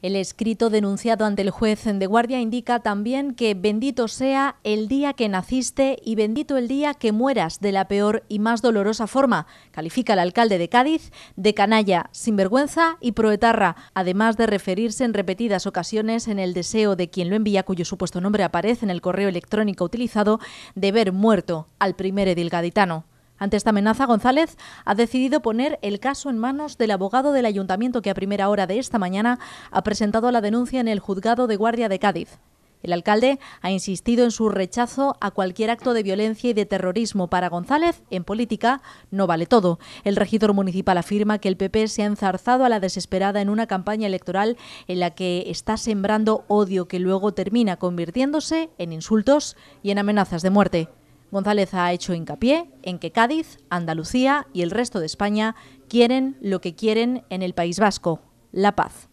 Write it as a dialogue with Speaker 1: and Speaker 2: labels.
Speaker 1: El escrito denunciado ante el juez de guardia indica también que bendito sea el día que naciste y bendito el día que mueras de la peor y más dolorosa forma, califica el alcalde de Cádiz de canalla, sinvergüenza y proetarra, además de referirse en repetidas ocasiones en el deseo de quien lo envía, cuyo supuesto nombre aparece en el correo electrónico utilizado, de ver muerto al primer edil gaditano. Ante esta amenaza, González ha decidido poner el caso en manos del abogado del ayuntamiento que a primera hora de esta mañana ha presentado la denuncia en el juzgado de guardia de Cádiz. El alcalde ha insistido en su rechazo a cualquier acto de violencia y de terrorismo. Para González, en política no vale todo. El regidor municipal afirma que el PP se ha enzarzado a la desesperada en una campaña electoral en la que está sembrando odio que luego termina convirtiéndose en insultos y en amenazas de muerte. González ha hecho hincapié en que Cádiz, Andalucía y el resto de España quieren lo que quieren en el País Vasco, la paz.